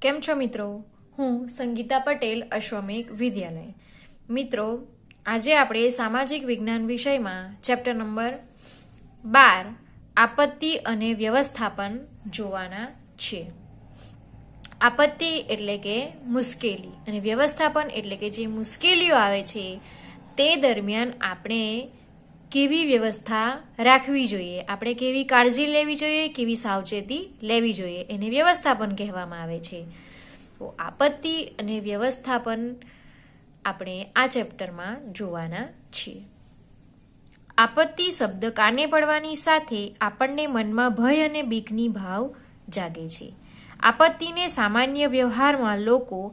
કેમ છો મિત્રો હું સંગીતા પટેલ અશ્વમેઘ વિદ્યાલય મિત્રો આજે આપણે સામાજિક વિજ્ઞાન વિષયમાં ચેપ્ટર નંબર બાર આપત્તિ અને વ્યવસ્થાપન જોવાના છે આપત્તિ એટલે કે મુશ્કેલી અને વ્યવસ્થાપન એટલે કે જે મુશ્કેલીઓ આવે છે તે દરમિયાન આપણે કેવી વ્યવસ્થા રાખવી જોઈએ આપણે કેવી કાળજી લેવી જોઈએ કેવી સાવચેતી લેવી જોઈએ એને વ્યવસ્થાપન કહેવામાં આવે છે તો આપત્તિ અને વ્યવસ્થાપન આપણે આ ચેપ્ટરમાં જોવાના છીએ આપત્તિ શબ્દ કાને પડવાની સાથે આપણને મનમાં ભય અને બીકની ભાવ જાગે છે આપત્તિને સામાન્ય વ્યવહારમાં લોકો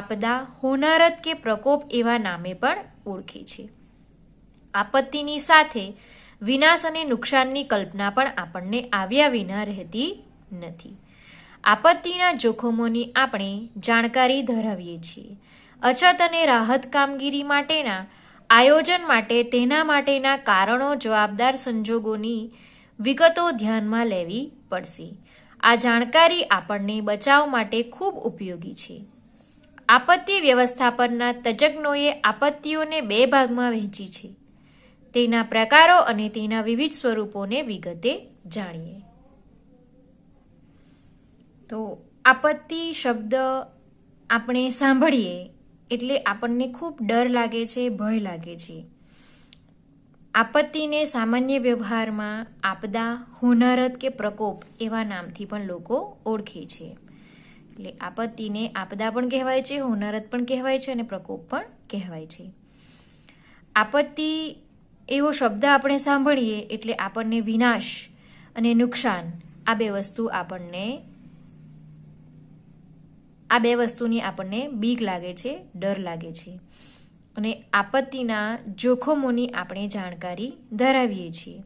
આપદા હોનારત કે પ્રકોપ એવા નામે પણ ઓળખે છે આપત્તિની સાથે વિનાશ અને નુકસાનની કલ્પના પણ આપણને આવ્યા વિના રહેતી નથી આપત્તિના જોખમોની આપણે જાણકારી ધરાવીએ છીએ અછત અને રાહત કામગીરી માટેના આયોજન માટે તેના માટેના કારણો જવાબદાર સંજોગોની વિગતો ધ્યાનમાં લેવી પડશે આ જાણકારી આપણને બચાવ માટે ખૂબ ઉપયોગી છે આપત્તિ વ્યવસ્થાપનના તજજ્ઞોએ આપત્તિઓને બે ભાગમાં વહેંચી છે તેના પ્રકારો અને તેના વિવિધ સ્વરૂપોને વિગતે જાણીએ તો આપત્તિ શબ્દ આપણે સાંભળીએ એટલે આપણને ખૂબ ડર લાગે છે ભય લાગે છે આપત્તિને સામાન્ય વ્યવહારમાં આપદા હોનારત કે પ્રકોપ એવા નામથી પણ લોકો ઓળખે છે એટલે આપત્તિને આપદા પણ કહેવાય છે હોનારત પણ કહેવાય છે અને પ્રકોપ પણ કહેવાય છે આપત્તિ એવો શબ્દ આપણે સાંભળીએ એટલે આપણને વિનાશ અને નુકસાન આ બે વસ્તુ આપણને આ બે વસ્તુની આપણને બીક લાગે છે ડર લાગે છે અને આપત્તિના જોખમોની આપણે જાણકારી ધરાવીએ છીએ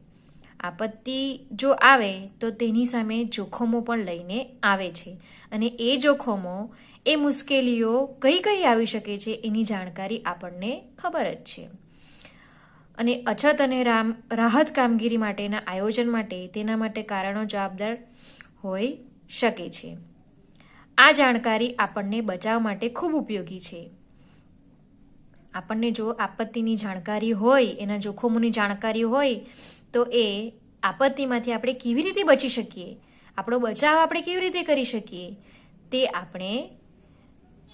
આપત્તિ જો આવે તો તેની સામે જોખમો પણ લઈને આવે છે અને એ જોખમો એ મુશ્કેલીઓ કઈ કઈ આવી શકે છે એની જાણકારી આપણને ખબર જ છે અને અછત અને રામ રાહત કામગીરી માટેના આયોજન માટે તેના માટે કારણો જવાબદાર હોઈ શકે છે આ જાણકારી આપણને બચાવ માટે ખૂબ ઉપયોગી છે આપણને જો આપત્તિની જાણકારી હોય એના જોખમોની જાણકારી હોય તો એ આપત્તિમાંથી આપણે કેવી રીતે બચી શકીએ આપણો બચાવ આપણે કેવી રીતે કરી શકીએ તે આપણે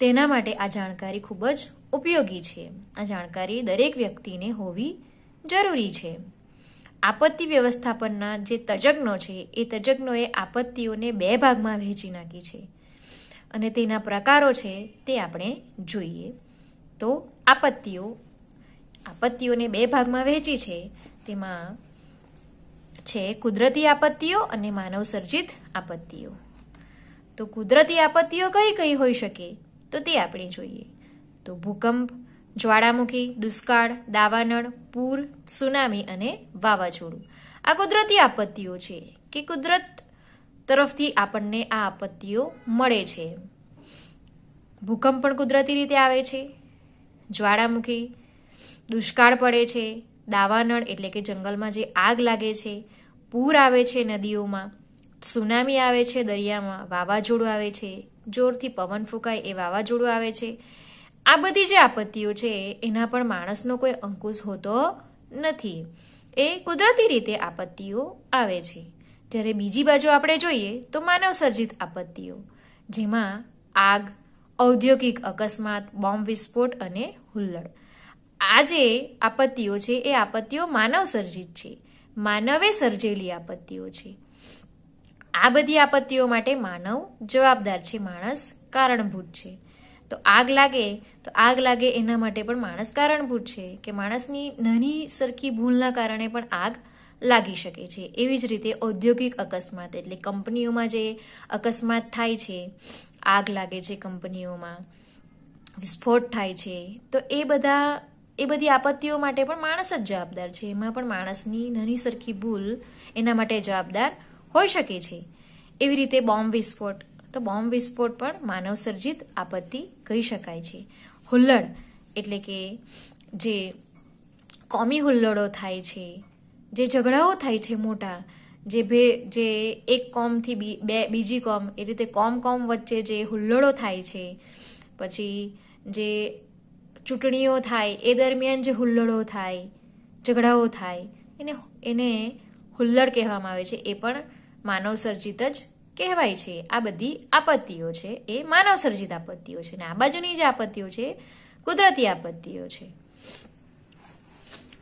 તેના માટે આ જાણકારી ખૂબ જ ઉપયોગી છે આ જાણકારી દરેક વ્યક્તિને હોવી જરૂરી છે આપત્તિ વ્યવસ્થાપનના જે તજજ્ઞો છે એ તજજ્ઞોએ આપત્તિઓને બે ભાગમાં વહેંચી નાખી છે અને તેના પ્રકારો છે તે આપણે જોઈએ તો આપત્તિઓ આપત્તિઓને બે ભાગમાં વહેંચી છે તેમાં છે કુદરતી આપત્તિઓ અને માનવ સર્જિત આપત્તિઓ તો કુદરતી આપત્તિઓ કઈ કઈ હોઈ શકે તો તે આપણે જોઈએ તો ભૂકંપ જ્વાળામુખી દુષ્કાળ દાવાનળ પૂર સુનામી અને વાવાઝોડું આ કુદરતી આપત્તિઓ છે કે કુદરત તરફથી આપણને આ આપત્તિઓ મળે છે ભૂકંપ પણ કુદરતી રીતે આવે છે જ્વાળામુખી દુષ્કાળ પડે છે દાવાનળ એટલે કે જંગલમાં જે આગ લાગે છે પૂર આવે છે નદીઓમાં સુનામી આવે છે દરિયામાં વાવાઝોડું આવે છે જોરથી પવન ફૂંકાય એ વાવાઝોડું આવે છે આ બધી જે આપત્તિઓ છે એના પણ માણસનો કોઈ અંકુશ હોતો નથી એ કુદરતી રીતે આપત્તિઓ આવે છે જ્યારે બીજી બાજુ આપણે જોઈએ તો માનવ સર્જિત આપત્તિઓ જેમાં આગ ઔદ્યોગિક અકસ્માત બોમ્બ વિસ્ફોટ અને હુલ્લડ આ જે આપત્તિઓ છે એ આપત્તિઓ માનવ સર્જિત છે માનવે સર્જેલી આપત્તિઓ છે આ બધી આપત્તિઓ માટે માનવ જવાબદાર છે માણસ કારણભૂત છે તો આગ લાગે તો આગ લાગે એના માટે પણ માણસ કારણભૂત છે કે માણસની નાની સરખી ભૂલના કારણે પણ આગ લાગી શકે છે એવી જ રીતે ઔદ્યોગિક અકસ્માત એટલે કંપનીઓમાં જે અકસ્માત થાય છે આગ લાગે છે કંપનીઓમાં વિસ્ફોટ થાય છે તો એ બધા એ બધી આપત્તિઓ માટે પણ માણસ જ જવાબદાર છે એમાં પણ માણસની નાની સરખી ભૂલ એના માટે જવાબદાર હોઈ શકે છે એવી રીતે બોમ્બ વિસ્ફોટ તો બોમ્બ વિસ્ફોટ પણ માનવસર્જિત આપત્તિ કહી શકાય છે હુલ્લડ એટલે કે જે કોમી હુલ્લડો થાય છે જે ઝઘડાઓ થાય છે મોટા જે ભે જે એક કોમથી બે બીજી કોમ એ રીતે કોમ કોમ વચ્ચે જે હુલ્લડો થાય છે પછી જે ચૂંટણીઓ થાય એ દરમિયાન જે હુલ્લડો થાય ઝઘડાઓ થાય એને એને હુલ્લડ કહેવામાં આવે છે એ પણ માનવસર્જિત જ કહેવાય છે આ બધી આપત્તિઓ છે એ માનવ સર્જિત આપત્તિઓ છે અને આ બાજુની જે આપત્તિઓ છે કુદરતી આપત્તિઓ છે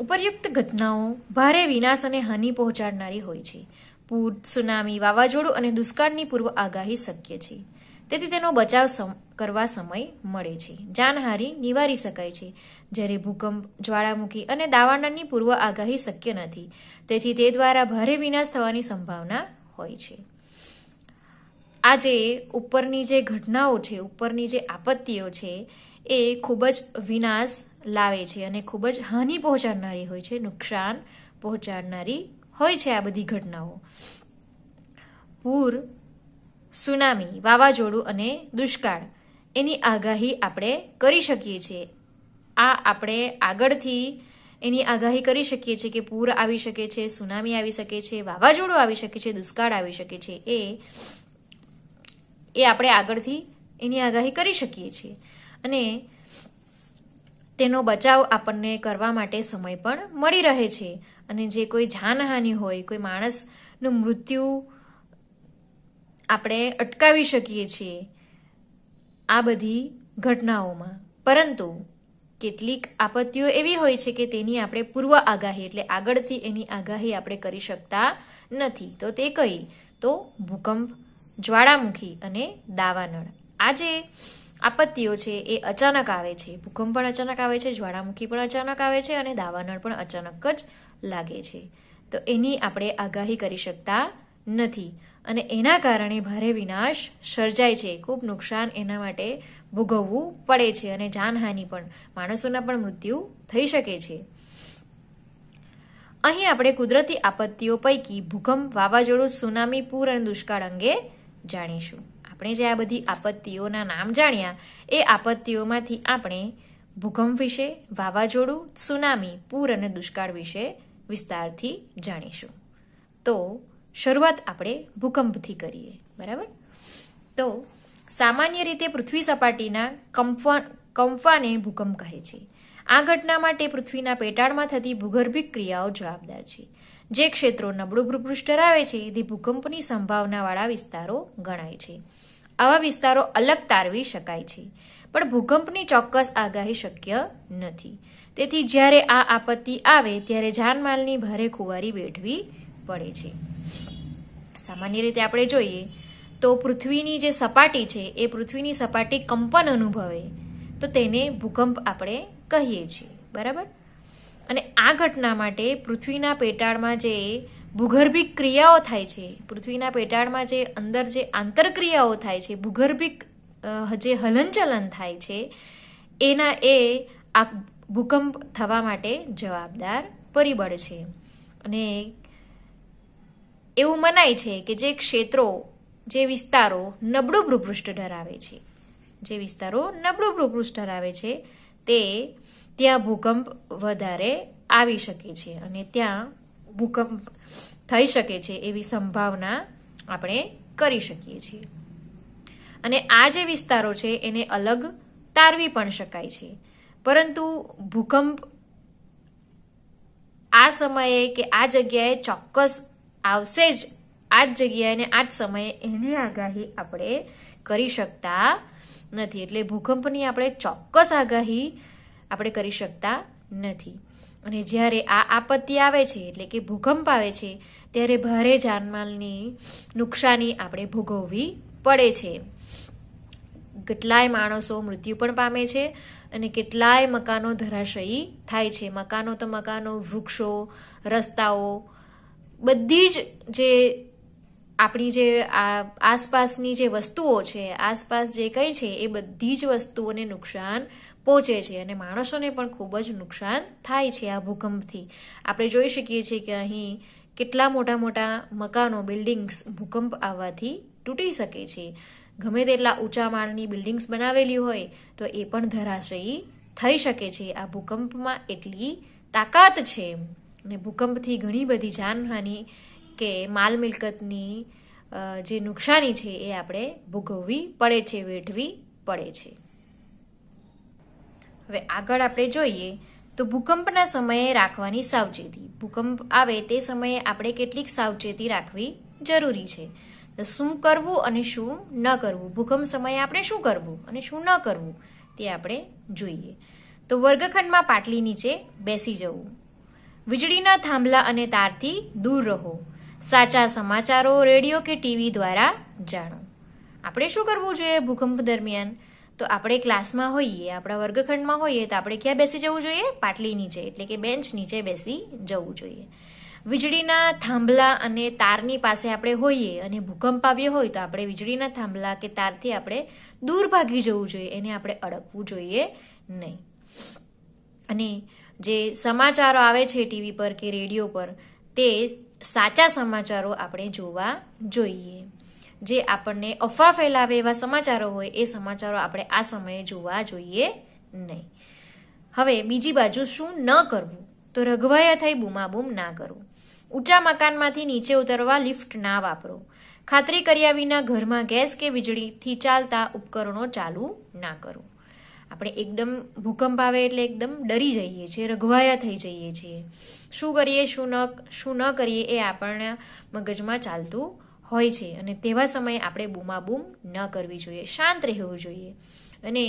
ઉપરયુક્ત ઘટનાઓ ભારે વિનાશ અને હાનિ પહોંચાડનારી હોય છે પૂર સુનામી વાવાઝોડું અને દુષ્કાળની પૂર્વ આગાહી શક્ય છે તેથી તેનો બચાવ કરવા સમય મળે છે જાનહારી નિવારી શકાય છે જ્યારે ભૂકંપ જ્વાળામુખી અને દાવાનળની પૂર્વ આગાહી શક્ય નથી તેથી તે દ્વારા ભારે વિનાશ થવાની સંભાવના હોય છે આજે ઉપરની જે ઘટનાઓ છે ઉપરની જે આપત્તિઓ છે એ ખૂબ જ વિનાશ લાવે છે અને ખૂબ જ હાનિ પહોંચાડનારી હોય છે નુકસાન પહોંચાડનારી હોય છે આ બધી ઘટનાઓ પૂર સુનામી વાવાઝોડું અને દુષ્કાળ એની આગાહી આપણે કરી શકીએ છીએ આ આપણે આગળથી એની આગાહી કરી શકીએ છીએ કે પૂર આવી શકે છે સુનામી આવી શકે છે વાવાઝોડું આવી શકે છે દુષ્કાળ આવી શકે છે એ એ આપણે આગળથી એની આગાહી કરી શકીએ છીએ અને તેનો બચાવ આપણને કરવા માટે સમય પણ મળી રહે છે અને જે કોઈ જાનહાનિ હોય કોઈ માણસનું મૃત્યુ આપણે અટકાવી શકીએ છીએ આ બધી ઘટનાઓમાં પરંતુ કેટલીક આપત્તિઓ એવી હોય છે કે તેની આપણે પૂર્વ આગાહી એટલે આગળથી એની આગાહી આપણે કરી શકતા નથી તો તે કઈ તો ભૂકંપ જ્વાળામુખી અને દાવાનળ આ જે આપત્તિઓ છે એ અચાનક આવે છે ભૂકંપ પણ અચાનક આવે છે જ્વાળામુખી પણ અચાનક આવે છે અને દાવાનળ પણ અચાનક જ લાગે છે તો એની આપણે આગાહી કરી શકતા નથી અને એના કારણે ભારે વિનાશ સર્જાય છે ખૂબ નુકસાન એના માટે ભોગવવું પડે છે અને જાનહાનિ પણ માણસોના પણ મૃત્યુ થઈ શકે છે અહીં આપણે કુદરતી આપત્તિઓ પૈકી ભૂકંપ વાવાઝોડું સુનામી પૂર અને દુષ્કાળ અંગે જાણીશું આપણે જે આ બધી આપત્તિઓના નામ જાણ્યા એ આપત્તિઓમાંથી આપણે ભૂકંપ વિશે વાવાઝોડું સુનામી પૂર અને દુષ્કાળ વિશે વિસ્તારથી જાણીશું તો શરૂઆત આપણે ભૂકંપથી કરીએ બરાબર તો સામાન્ય રીતે પૃથ્વી સપાટીના કંપવા કંપવાને ભૂકંપ કહે છે આ ઘટના માટે પૃથ્વીના પેટાળમાં થતી ભૂગર્ભિક ક્રિયાઓ જવાબદાર છે જે ક્ષેત્રો નબળું ભૂપૃષ્ઠ ધરાવે છે તે ભૂકંપની સંભાવનાવાળા વિસ્તારો ગણાય છે આવા વિસ્તારો અલગ તારવી શકાય છે પણ ભૂકંપની ચોક્કસ આગાહી શક્ય નથી તેથી જ્યારે આ આપત્તિ આવે ત્યારે જાનમાલની ભારે ખુવારી વેઠવી પડે છે સામાન્ય રીતે આપણે જોઈએ તો પૃથ્વીની જે સપાટી છે એ પૃથ્વીની સપાટી કંપન અનુભવે તો તેને ભૂકંપ આપણે કહીએ છીએ બરાબર અને આ ઘટના માટે પૃથ્વીના પેટાળમાં જે ભૂગર્ભિક ક્રિયાઓ થાય છે પૃથ્વીના પેટાળમાં જે અંદર જે આંતરક્રિયાઓ થાય છે ભૂગર્ભિક જે હલનચલન થાય છે એના એ આ ભૂકંપ થવા માટે જવાબદાર પરિબળ છે અને એવું મનાય છે કે જે ક્ષેત્રો જે વિસ્તારો નબળું ભૂપૃષ્ઠ ધરાવે છે જે વિસ્તારો નબળું ભૂપૃષ્ઠ ધરાવે છે તે ત્યાં ભૂકંપ વધારે આવી શકે છે અને ત્યાં ભૂકંપ થઈ શકે છે એવી સંભાવના આપણે કરી શકીએ છીએ અને આ જે વિસ્તારો છે એને અલગ તારવી પણ શકાય છે પરંતુ ભૂકંપ આ સમયે કે આ જગ્યાએ ચોક્કસ આવશે જ આ જ જગ્યાએ ને આ જ સમયે એની આગાહી આપણે કરી શકતા નથી એટલે ભૂકંપની આપણે ચોક્કસ આગાહી આપણે કરી શકતા નથી અને જ્યારે આ આપત્તિ આવે છે એટલે કે ભૂકંપ આવે છે ત્યારે ભારે જાનમાલની નુકસાની આપણે ભોગવવી પડે છે કેટલાય માણસો મૃત્યુ પણ પામે છે અને કેટલાય મકાનો ધરાશયી થાય છે મકાનો તો મકાનો વૃક્ષો રસ્તાઓ બધી જ જે આપણી જે આસપાસની જે વસ્તુઓ છે આસપાસ જે કંઈ છે એ બધી જ વસ્તુઓને નુકસાન પહોંચે છે અને માણસોને પણ ખૂબ જ નુકસાન થાય છે આ ભૂકંપથી આપણે જોઈ શકીએ છીએ કે અહીં કેટલા મોટા મોટા મકાનો બિલ્ડિંગ્સ ભૂકંપ આવવાથી તૂટી શકે છે ગમે તેટલા ઊંચા માળની બિલ્ડિંગ્સ બનાવેલી હોય તો એ પણ ધરાશયી થઈ શકે છે આ ભૂકંપમાં એટલી તાકાત છે અને ભૂકંપથી ઘણી બધી જાનહાની કે માલ મિલકતની જે નુકસાની છે એ આપણે ભોગવવી પડે છે વેઠવી પડે છે હવે આગળ આપણે જોઈએ તો ભૂકંપના સમયે રાખવાની સાવચેતી ભૂકંપ આવે તે સમયે આપણે કેટલીક સાવચેતી રાખવી જરૂરી છે તો શું કરવું અને શું ન કરવું ભૂકંપ સમયે આપણે શું કરવું અને શું ન કરવું તે આપણે જોઈએ તો વર્ગખંડમાં પાટલી નીચે બેસી જવું વીજળીના થાંભલા અને તારથી દૂર રહો સાચા સમાચારો રેડિયો કે ટીવી દ્વારા જાણો આપણે શું કરવું જોઈએ ભૂકંપ દરમિયાન તો આપણે ક્લાસમાં હોઈએ આપણા વર્ગખંડમાં હોઈએ તો આપણે ક્યાં બેસી જવું જોઈએ પાટલી નીચે એટલે કે બેન્ચ નીચે બેસી જવું જોઈએ વીજળીના થાંભલા અને તારની પાસે આપણે હોઈએ અને ભૂકંપ આવ્યો હોય તો આપણે વીજળીના થાંભલા કે તારથી આપણે દૂર ભાગી જવું જોઈએ એને આપણે અડકવું જોઈએ નહીં અને જે સમાચારો આવે છે ટીવી પર કે રેડિયો પર તે સાચા સમાચારો આપણે જોવા જોઈએ જે આપણને અફવા ફેલાવે એવા સમાચારો હોય એ સમાચારો આપણે આ સમયે જોવા જોઈએ નહીં હવે બીજી બાજુ શું ન કરવું તો રઘવાયા થઈ બૂમાબૂમ ના કરવું ઊંચા મકાનમાંથી નીચે ઉતરવા લિફ્ટ ના વાપરો ખાતરી કર્યા વિના ઘરમાં ગેસ કે વીજળીથી ચાલતા ઉપકરણો ચાલુ ના કરો આપણે એકદમ ભૂકંપ આવે એટલે એકદમ ડરી જઈએ છીએ રઘવાયા થઈ જઈએ છીએ શું કરીએ શું ન શું ન કરીએ એ આપણને મગજમાં ચાલતું હોય છે અને તેવા સમયે આપણે બૂમાબૂમ ન કરવી જોઈએ શાંત રહેવું જોઈએ અને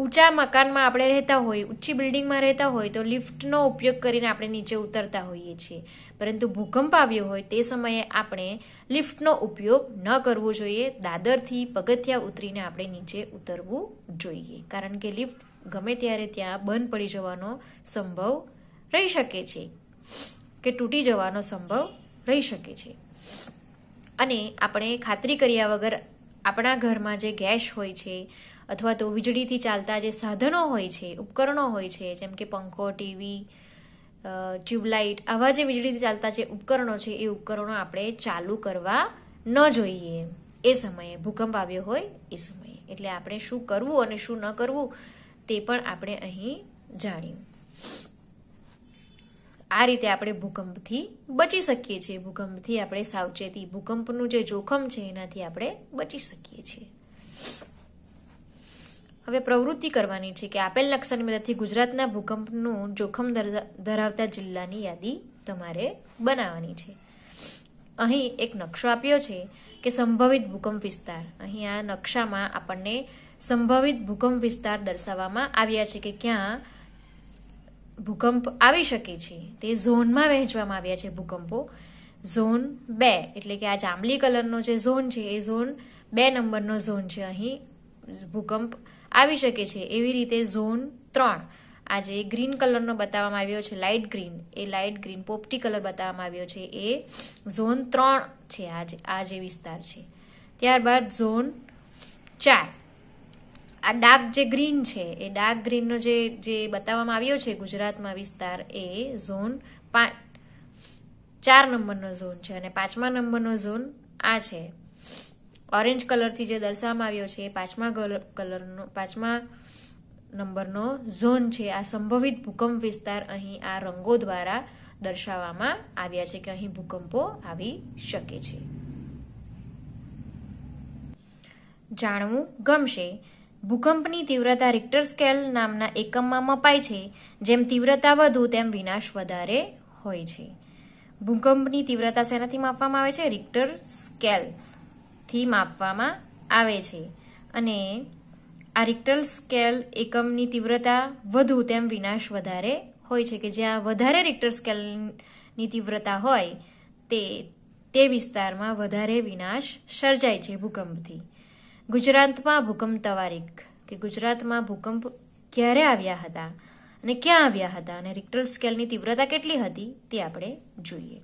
ઊંચા મકાનમાં આપણે રહેતા હોય ઊંચી બિલ્ડિંગમાં રહેતા હોય તો લિફ્ટનો ઉપયોગ કરીને આપણે નીચે ઉતરતા હોઈએ છીએ પરંતુ ભૂકંપ આવ્યો હોય તે સમયે આપણે લિફ્ટનો ઉપયોગ ન કરવો જોઈએ દાદરથી પગથિયા ઉતરીને આપણે નીચે ઉતરવું જોઈએ કારણ કે લિફ્ટ ગમે ત્યારે ત્યાં બંધ પડી જવાનો સંભવ રહી શકે છે કે તૂટી જવાનો સંભવ રહી શકે છે અને આપણે ખાતરી કર્યા વગર આપણા ઘરમાં જે ગેસ હોય છે અથવા તો વીજળીથી ચાલતા જે સાધનો હોય છે ઉપકરણો હોય છે જેમ કે પંખો ટીવી ટ્યુબલાઇટ આવા જે વીજળીથી ચાલતા જે ઉપકરણો છે એ ઉપકરણો આપણે ચાલુ કરવા ન જોઈએ એ સમયે ભૂકંપ આવ્યો હોય એ સમયે એટલે આપણે શું કરવું અને શું ન કરવું તે પણ આપણે અહીં જાણ્યું આ રીતે આપણે ભૂકંપથી બચી શકીએ છીએ ભૂકંપથી આપણે સાવચેતી ભૂકંપનું જે જોખમ છે એનાથી આપણે બચી શકીએ છીએ હવે પ્રવૃત્તિ કરવાની છે કે આપેલ નકશાની મદદથી ગુજરાતના ભૂકંપનું જોખમ ધરાવતા જિલ્લાની યાદી તમારે બનાવવાની છે અહીં એક નકશો આપ્યો છે કે સંભવિત ભૂકંપ વિસ્તાર અહીં આ નકશામાં આપણને સંભવિત ભૂકંપ વિસ્તાર દર્શાવવામાં આવ્યા છે કે ક્યાં ભૂકંપ આવી શકે છે તે ઝોનમાં વહેંચવામાં આવ્યા છે ભૂકંપો ઝોન બે એટલે કે આ જાંબલી કલરનો જે ઝોન છે એ ઝોન બે નંબરનો ઝોન છે અહીં ભૂકંપ આવી શકે છે એવી રીતે ઝોન ત્રણ આ જે ગ્રીન કલરનો બતાવવામાં આવ્યો છે લાઇટ ગ્રીન એ લાઇટ ગ્રીન પોપટી કલર બતાવવામાં આવ્યો છે એ ઝોન ત્રણ છે આ જે આ જે વિસ્તાર છે ત્યારબાદ ઝોન ચાર આ ડાર્ક જે ગ્રીન છે એ ડાર્ક ગ્રીનનો જે જે બતાવવામાં આવ્યો છે ગુજરાતમાં વિસ્તાર એ ઝોન ચાર નંબરનો ઝોન છે અને પાંચમા નંબરનો ઝોન આ છે ઓરેન્જ કલરથી જે દર્શાવવામાં આવ્યો છે એ પાંચમા કલરનો પાંચમા નંબરનો ઝોન છે આ સંભવિત ભૂકંપ વિસ્તાર અહીં આ રંગો દ્વારા દર્શાવવામાં આવ્યા છે કે અહીં ભૂકંપો આવી શકે છે જાણવું ગમશે ભૂકંપની તીવ્રતા રિક્ટર સ્કેલ નામના એકમમાં મપાય છે જેમ તીવ્રતા વધુ તેમ વિનાશ વધારે હોય છે ભૂકંપની તીવ્રતા શેનાથી માપવામાં આવે છે રિક્ટર સ્કેલથી માપવામાં આવે છે અને આ રિક્ટર સ્કેલ એકમની તીવ્રતા વધુ તેમ વિનાશ વધારે હોય છે કે જ્યાં વધારે રિક્ટર સ્કેલની તીવ્રતા હોય તે તે વિસ્તારમાં વધારે વિનાશ સર્જાય છે ભૂકંપથી ગુજરાતમાં ભૂકંપ તવારીખ કે ગુજરાતમાં ભૂકંપ ક્યારે આવ્યા હતા અને ક્યાં આવ્યા હતા અને રિક્ટલ સ્કેલની તીવ્રતા કેટલી હતી તે આપણે જોઈએ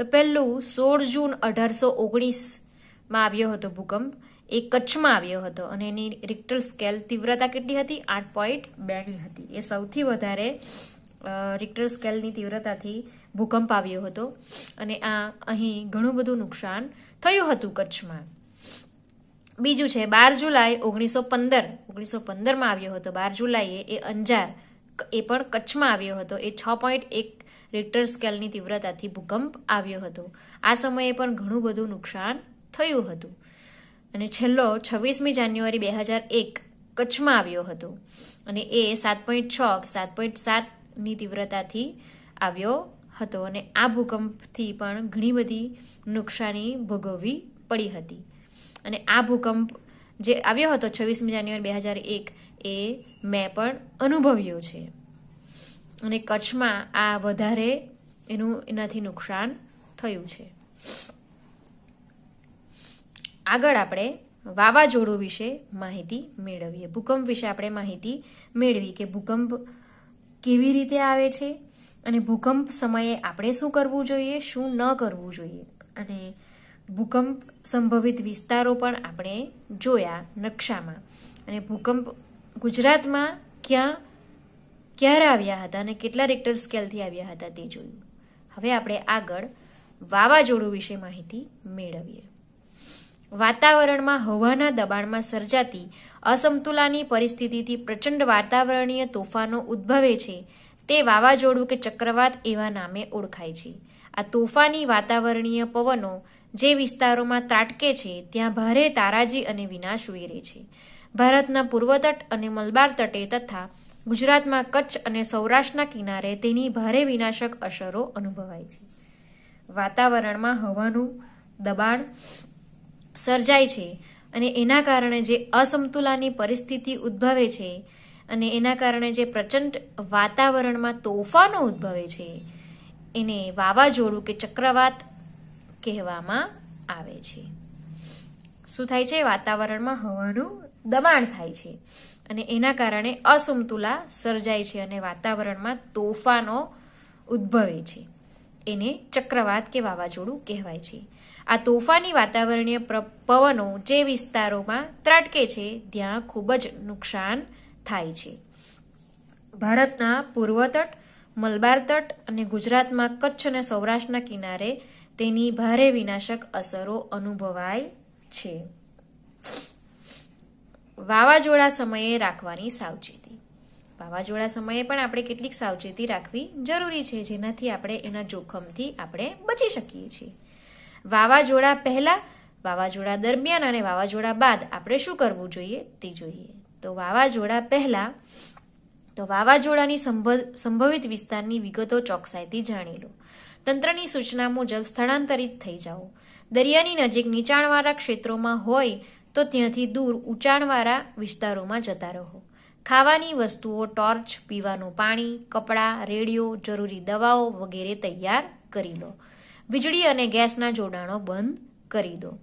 તો પહેલું સોળ જૂન અઢારસો ઓગણીસમાં આવ્યો હતો ભૂકંપ એ કચ્છમાં આવ્યો હતો અને એની રિક્ટલ સ્કેલ તીવ્રતા કેટલી હતી આઠ પોઈન્ટ બેની હતી એ સૌથી વધારે રિક્ટર સ્કેલની તીવ્રતાથી ભૂકંપ આવ્યો હતો અને આ અહીં ઘણું બધું નુકસાન થયું હતું કચ્છમાં બીજું છે બાર જુલાઈ ઓગણીસો પંદર ઓગણીસો પંદરમાં આવ્યો હતો બાર જુલાઈએ એ અંજાર એ પણ કચ્છમાં આવ્યો હતો એ છ પોઈન્ટ એક રિક્ટર સ્કેલની તીવ્રતાથી ભૂકંપ આવ્યો હતો આ સમયે પણ ઘણું બધું નુકસાન થયું હતું અને છેલ્લો છવ્વીસમી જાન્યુઆરી બે હજાર એક કચ્છમાં આવ્યો હતો અને એ સાત પોઈન્ટ છ સાત પોઈન્ટ સાતની તીવ્રતાથી આવ્યો હતો અને આ ભૂકંપથી પણ ઘણી બધી નુકસાની ભોગવવી પડી હતી અને આ ભૂકંપ જે આવ્યો હતો છવ્વીસમી જાન્યુઆરી બે હજાર એક એ મેં પણ અનુભવ્યો છે અને કચ્છમાં આ વધારે એનું એનાથી નુકસાન થયું છે આગળ આપણે વાવાઝોડું વિશે માહિતી મેળવીએ ભૂકંપ વિશે આપણે માહિતી મેળવી કે ભૂકંપ કેવી રીતે આવે છે અને ભૂકંપ સમયે આપણે શું કરવું જોઈએ શું ન કરવું જોઈએ અને ભૂકંપ સંભવિત વિસ્તારો પણ આપણે જોયા નકશામાં અને ભૂકંપ ગુજરાતમાં ક્યાં ક્યારે આવ્યા હતા અને કેટલા રેક્ટર સ્કેલથી આવ્યા હતા તે જોયું હવે આપણે આગળ વાવાઝોડું વિશે માહિતી મેળવીએ વાતાવરણમાં હવાના દબાણમાં સર્જાતી અસમતુલાની પરિસ્થિતિથી પ્રચંડ વાતાવરણીય તોફાનો ઉદ્ભવે છે તે વાવાઝોડું કે ચક્રવાત એવા નામે ઓળખાય છે આ તોફાની વાતાવરણીય પવનો જે વિસ્તારોમાં ત્રાટકે છે ત્યાં ભારે તારાજી અને વિનાશ વેરે છે ભારતના પૂર્વ તટ અને મલબાર તટે તથા ગુજરાતમાં કચ્છ અને સૌરાષ્ટ્રના કિનારે તેની ભારે વિનાશક અસરો અનુભવાય છે વાતાવરણમાં હવાનું દબાણ સર્જાય છે અને એના કારણે જે અસમતુલાની પરિસ્થિતિ ઉદ્ભવે છે અને એના કારણે જે પ્રચંડ વાતાવરણમાં તોફાનો ઉદ્ભવે છે એને વાવાઝોડું કે ચક્રવાત કહેવામાં આવે છે શું થાય છે વાતાવરણમાં હવાનું દબાણ થાય છે અને એના કારણે અસમતુલા સર્જાય છે અને વાતાવરણમાં તોફાનો ઉદ્ભવે છે એને ચક્રવાત કે વાવાઝોડું કહેવાય છે આ તોફાની વાતાવરણીય પવનો જે વિસ્તારોમાં ત્રાટકે છે ત્યાં ખૂબ જ નુકસાન થાય છે ભારતના પૂર્વ તટ મલબાર તટ અને ગુજરાતમાં કચ્છ અને સૌરાષ્ટ્રના કિનારે તેની ભારે વિનાશક અસરો અનુભવાય છે વાવાઝોડા સમયે રાખવાની સાવચેતી વાવાઝોડા સમયે પણ આપણે કેટલીક સાવચેતી રાખવી જરૂરી છે જેનાથી આપણે એના જોખમથી આપણે બચી શકીએ છીએ વાવાઝોડા પહેલા વાવાઝોડા દરમિયાન અને વાવાઝોડા બાદ આપણે શું કરવું જોઈએ તે જોઈએ તો વાવાઝોડા પહેલા તો વાવાઝોડાની સંભવિત વિસ્તારની વિગતો ચોકસાઈથી જાણી લો તંત્રની સૂચના મુજબ સ્થળાંતરિત થઈ જાઓ દરિયાની નજીક નીચાણવાળા ક્ષેત્રોમાં હોય તો ત્યાંથી દૂર ઊંચાણવાળા વિસ્તારોમાં જતા રહો ખાવાની વસ્તુઓ ટોર્ચ પીવાનું પાણી કપડાં રેડિયો જરૂરી દવાઓ વગેરે તૈયાર કરી લો વીજળી અને ગેસના જોડાણો બંધ કરી દો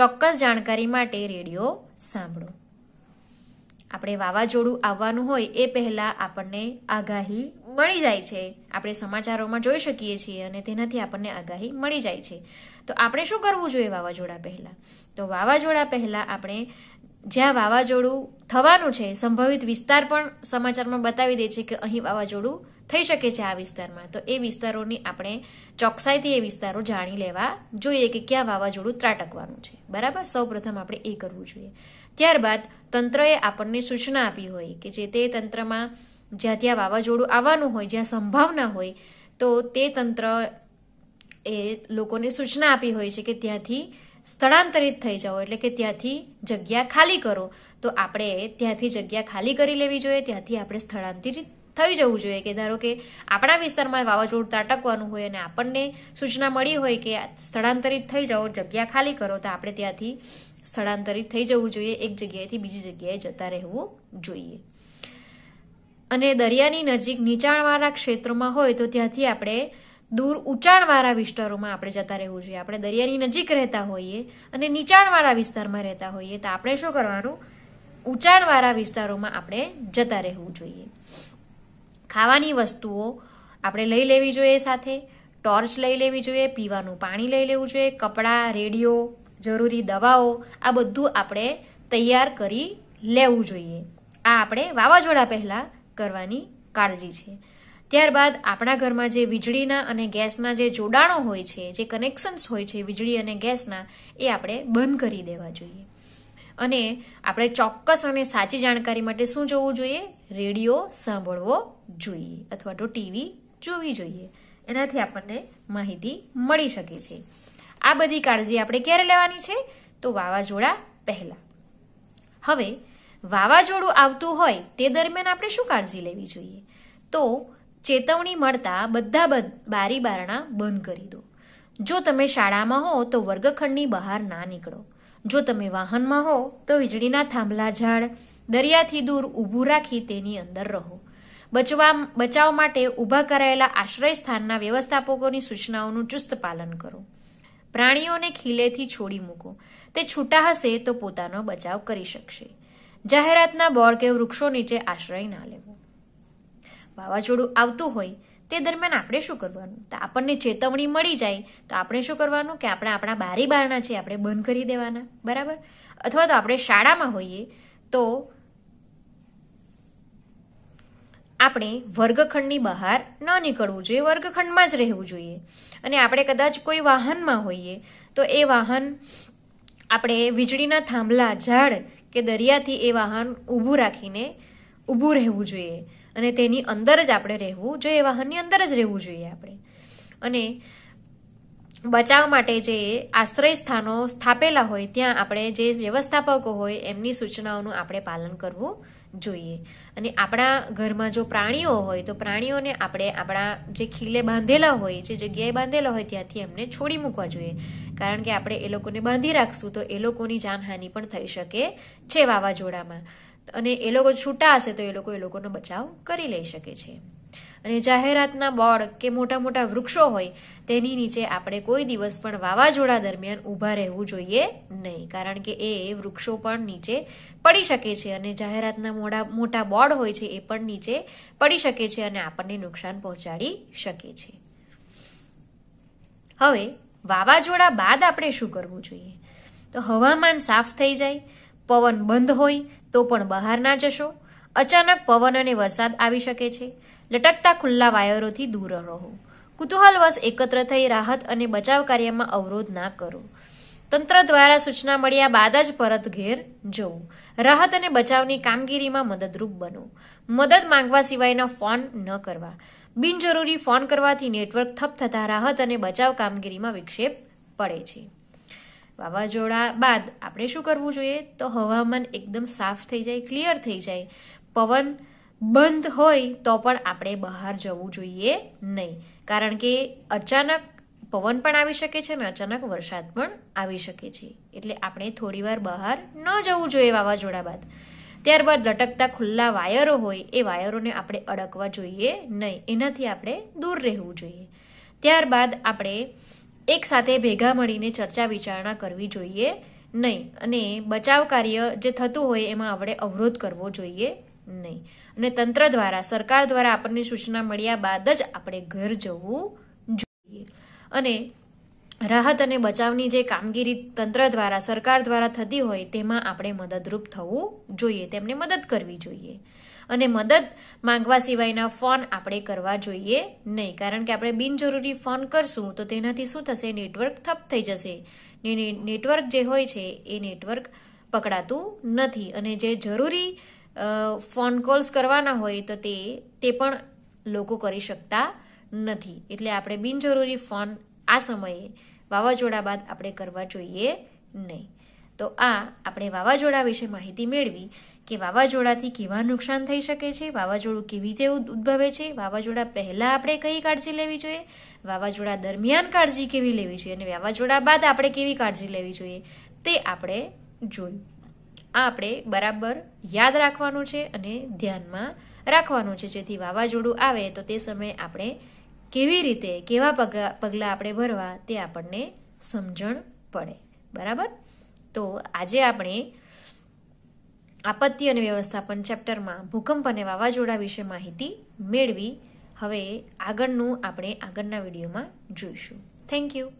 ચોક્કસ જાણકારી માટે રેડિયો સાંભળો આપણે વાવાઝોડું આવવાનું હોય એ પહેલાં આપણને આગાહી મળી જાય છે આપણે સમાચારોમાં જોઈ શકીએ છીએ અને તેનાથી આપણને આગાહી મળી જાય છે તો આપણે શું કરવું જોઈએ વાવાઝોડા પહેલાં તો વાવાઝોડા પહેલાં આપણે જ્યાં વાવાઝોડું થવાનું છે સંભવિત વિસ્તાર પણ સમાચારમાં બતાવી દે છે કે અહીં વાવાઝોડું થઈ શકે છે આ વિસ્તારમાં તો એ વિસ્તારોની આપણે ચોકસાઈથી એ વિસ્તારો જાણી લેવા જોઈએ કે ક્યાં વાવાઝોડું ત્રાટકવાનું છે બરાબર સૌપ્રથમ આપણે એ કરવું જોઈએ ત્યારબાદ તંત્રએ આપણને સૂચના આપી હોય કે જે તે તંત્રમાં જ્યાં ત્યાં વાવાઝોડું આવવાનું હોય જ્યાં સંભાવના હોય તો તે તંત્ર એ લોકોને સૂચના આપી હોય છે કે ત્યાંથી સ્થળાંતરિત થઈ જાઓ એટલે કે ત્યાંથી જગ્યા ખાલી કરો તો આપણે ત્યાંથી જગ્યા ખાલી કરી લેવી જોઈએ ત્યાંથી આપણે સ્થળાંતરિત થઈ જવું જોઈએ કે ધારો કે આપણા વિસ્તારમાં વાવાઝોડું ત્રાટકવાનું હોય અને આપણને સૂચના મળી હોય કે સ્થળાંતરિત થઈ જાઓ જગ્યા ખાલી કરો તો આપણે ત્યાંથી સ્થળાંતરિત થઈ જવું જોઈએ એક જગ્યાએથી બીજી જગ્યાએ જતા રહેવું જોઈએ અને દરિયાની નજીક નીચાણવાળા ક્ષેત્રોમાં હોય તો ત્યાંથી આપણે દૂર ઊંચાણવાળા વિસ્તારોમાં આપણે જતા રહેવું જોઈએ આપણે દરિયાની નજીક રહેતા હોઈએ અને નીચાણવાળા વિસ્તારમાં રહેતા હોઈએ તો આપણે શું કરવાનું ઊંચાણવાળા વિસ્તારોમાં આપણે જતા રહેવું જોઈએ ખાવાની વસ્તુઓ આપણે લઈ લેવી જોઈએ સાથે ટોર્ચ લઈ લેવી જોઈએ પીવાનું પાણી લઈ લેવું જોઈએ કપડાં રેડિયો જરૂરી દવાઓ આ બધું આપણે તૈયાર કરી લેવું જોઈએ આ આપણે વાવાઝોડા પહેલાં કરવાની કાળજી છે ત્યારબાદ આપણા ઘરમાં જે વીજળીના અને ગેસના જે જોડાણો હોય છે જે કનેક્શન્સ હોય છે વીજળી અને ગેસના એ આપણે બંધ કરી દેવા જોઈએ અને આપણે ચોક્કસ અને સાચી જાણકારી માટે શું જોવું જોઈએ રેડિયો સાંભળવો જોઈએ અથવા તો ટીવી જોવી જોઈએ એનાથી આપણને માહિતી મળી શકે છે આ બધી કાળજી આપણે ક્યારે લેવાની છે તો વાવાઝોડા પહેલા હવે વાવાઝોડું આવતું હોય તે દરમિયાન આપણે શું કાળજી લેવી જોઈએ તો ચેતવણી મળતા બધા બારી બારણા બંધ કરી દો જો તમે શાળામાં હો તો વર્ગખંડની બહાર ના નીકળો જો તમે વાહનમાં હો તો વીજળીના થાંભલા ઝાડ દરિયાથી દૂર ઊભું રાખી તેની અંદર રહો બચવા બચાવ માટે ઊભા કરાયેલા આશ્રય સ્થાનના વ્યવસ્થાપકોની સૂચનાઓનું ચુસ્ત પાલન કરો પ્રાણીઓને ખીલેથી છોડી મૂકો તે છૂટા હશે તો પોતાનો બચાવ કરી શકશે જાહેરાતના બોર કે વૃક્ષો નીચે આશ્રય ના લેવો વાવાઝોડું આવતું હોય તે દરમિયાન આપણે શું કરવાનું તો આપણને ચેતવણી મળી જાય તો આપણે શું કરવાનું કે આપણે આપણા બારી બહારના છે આપણે બંધ કરી દેવાના બરાબર અથવા તો આપણે શાળામાં હોઈએ તો આપણે વર્ગખંડની બહાર ન નીકળવું જોઈએ વર્ગખંડમાં જ રહેવું જોઈએ અને આપણે કદાચ કોઈ વાહનમાં હોઈએ તો એ વાહન આપણે વીજળીના થાંભલા ઝાડ કે દરિયાથી એ વાહન ઊભું રાખીને ઊભું રહેવું જોઈએ અને તેની અંદર જ આપણે રહેવું જોઈએ વાહનની અંદર જ રહેવું જોઈએ આપણે અને બચાવ માટે જે આશ્રય સ્થાનો સ્થાપેલા હોય ત્યાં આપણે જે વ્યવસ્થાપકો હોય એમની સૂચનાઓનું આપણે પાલન કરવું જોઈએ અને આપણા ઘરમાં જો પ્રાણીઓ હોય તો પ્રાણીઓને આપણે આપણા જે ખીલે બાંધેલા હોય જે જગ્યાએ બાંધેલા હોય ત્યાંથી એમને છોડી મૂકવા જોઈએ કારણ કે આપણે એ લોકોને બાંધી રાખશું તો એ લોકોની જાનહાનિ પણ થઈ શકે છે વાવાઝોડામાં અને એ લોકો છૂટા હશે તો એ લોકો એ લોકોનો બચાવ કરી લઈ શકે છે અને જાહેરાતના બોર્ડ કે મોટા મોટા વૃક્ષો હોય તેની નીચે આપણે કોઈ દિવસ પણ વાવાઝોડા દરમિયાન ઊભા રહેવું જોઈએ નહીં કારણ કે એ વૃક્ષો પણ નીચે પડી શકે છે અને જાહેરાતના મોડા મોટા બોર્ડ હોય છે એ પણ નીચે પડી શકે છે અને આપણને નુકસાન પહોંચાડી શકે છે હવે વાવાઝોડા બાદ આપણે શું કરવું જોઈએ તો હવામાન સાફ થઈ જાય પવન બંધ હોય તો પણ બહાર ના જશો અચાનક પવન અને વરસાદ આવી શકે છે લટકતા ખુલ્લા વાયરોથી દૂર રહો કુતૂહલવશ એકત્ર થઈ રાહત અને બચાવ કાર્યમાં અવરોધ ના કરો તંત્ર દ્વારા સૂચના મળ્યા બાદ જ પરત ઘેર જવું રાહત અને બચાવની કામગીરીમાં મદદરૂપ બનો મદદ માંગવા સિવાયનો ફોન ન કરવા બિનજરૂરી ફોન કરવાથી નેટવર્ક થપ થતાં રાહત અને બચાવ કામગીરીમાં વિક્ષેપ પડે છે વાવાઝોડા બાદ આપણે શું કરવું જોઈએ તો હવામાન એકદમ સાફ થઈ જાય ક્લિયર થઈ જાય પવન બંધ હોય તો પણ આપણે બહાર જવું જોઈએ નહીં કારણ કે અચાનક પવન પણ આવી શકે છે અને અચાનક વરસાદ પણ આવી શકે છે એટલે આપણે થોડીવાર બહાર ન જવું જોઈએ વાવાઝોડા બાદ ત્યારબાદ લટકતા ખુલ્લા વાયરો હોય એ વાયરોને આપણે અડકવા જોઈએ નહીં એનાથી આપણે દૂર રહેવું જોઈએ ત્યારબાદ આપણે એકસાથે ભેગા મળીને ચર્ચા વિચારણા કરવી જોઈએ નહીં અને બચાવ કાર્ય જે થતું હોય એમાં આપણે અવરોધ કરવો જોઈએ નહીં અને તંત્ર દ્વારા સરકાર દ્વારા આપણને સૂચના મળ્યા બાદ જ આપણે ઘર જવું જોઈએ અને રાહત અને બચાવની જે કામગીરી તંત્ર દ્વારા સરકાર દ્વારા થતી હોય તેમાં આપણે મદદરૂપ થવું જોઈએ તેમને મદદ કરવી જોઈએ અને મદદ માંગવા સિવાયના ફોન આપણે કરવા જોઈએ નહીં કારણ કે આપણે બિનજરૂરી ફોન કરશું તો તેનાથી શું થશે નેટવર્ક ઠપ થઈ જશે ને નેટવર્ક જે હોય છે એ નેટવર્ક પકડાતું નથી અને જે જરૂરી ફોન કોલ્સ કરવાના હોય તો તે તે પણ લોકો કરી શકતા નથી એટલે આપણે બિનજરૂરી ફોન આ સમયે વાવાઝોડા બાદ આપણે કરવા જોઈએ નહીં તો આ આપણે વાવાઝોડા વિશે માહિતી મેળવી કે વાવાઝોડાથી કેવા નુકસાન થઈ શકે છે વાવાઝોડું કેવી રીતે ઉદ્ભવે છે વાવાઝોડા પહેલાં આપણે કઈ કાળજી લેવી જોઈએ વાવાઝોડા દરમિયાન કાળજી કેવી લેવી જોઈએ અને વાવાઝોડા બાદ આપણે કેવી કાળજી લેવી જોઈએ તે આપણે જોયું આ આપણે બરાબર યાદ રાખવાનું છે અને ધ્યાનમાં રાખવાનું છે જેથી વાવાઝોડું આવે તો તે સમયે આપણે કેવી રીતે કેવા પગલાં આપણે ભરવા તે આપણને સમજણ પડે બરાબર તો આજે આપણે આપત્તિ અને વ્યવસ્થાપન ચેપ્ટરમાં ભૂકંપ અને વાવાઝોડા વિશે માહિતી મેળવી હવે આગળનું આપણે આગળના વિડીયોમાં જોઈશું થેન્ક યુ